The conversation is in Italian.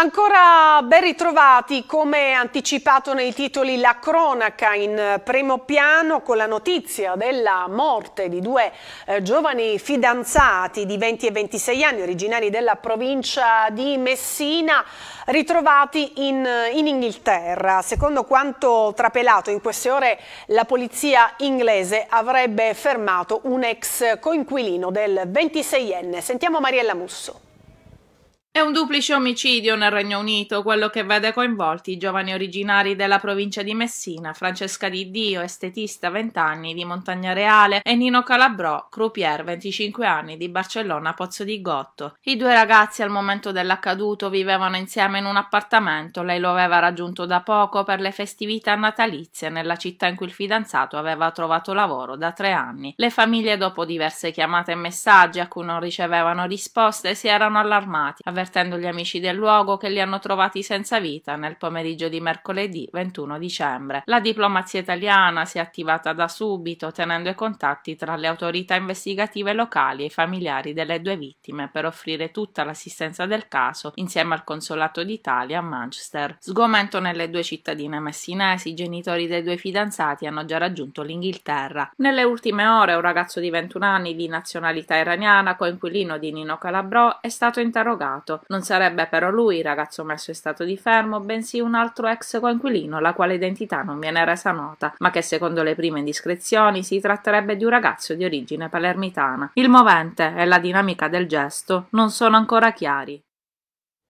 Ancora ben ritrovati, come anticipato nei titoli la cronaca in primo piano con la notizia della morte di due eh, giovani fidanzati di 20 e 26 anni originari della provincia di Messina ritrovati in, in Inghilterra. Secondo quanto trapelato in queste ore la polizia inglese avrebbe fermato un ex coinquilino del 26enne. Sentiamo Mariella Musso. È un duplice omicidio nel Regno Unito quello che vede coinvolti i giovani originari della provincia di Messina, Francesca Di Dio, estetista 20 anni di Montagna Reale, e Nino Calabrò, croupier 25 anni di Barcellona Pozzo di Gotto. I due ragazzi al momento dell'accaduto vivevano insieme in un appartamento, lei lo aveva raggiunto da poco per le festività natalizie nella città in cui il fidanzato aveva trovato lavoro da tre anni. Le famiglie dopo diverse chiamate e messaggi a cui non ricevevano risposte si erano allarmati, avevano avvertendo gli amici del luogo che li hanno trovati senza vita nel pomeriggio di mercoledì 21 dicembre. La diplomazia italiana si è attivata da subito, tenendo i contatti tra le autorità investigative locali e i familiari delle due vittime per offrire tutta l'assistenza del caso insieme al Consolato d'Italia a Manchester. Sgomento nelle due cittadine messinesi, i genitori dei due fidanzati hanno già raggiunto l'Inghilterra. Nelle ultime ore un ragazzo di 21 anni di nazionalità iraniana, coinquilino di Nino Calabrò, è stato interrogato fatto. Non sarebbe però lui il ragazzo messo in stato di fermo, bensì un altro ex coinquilino, la quale identità non viene resa nota, ma che secondo le prime indiscrezioni si tratterebbe di un ragazzo di origine palermitana. Il movente e la dinamica del gesto non sono ancora chiari.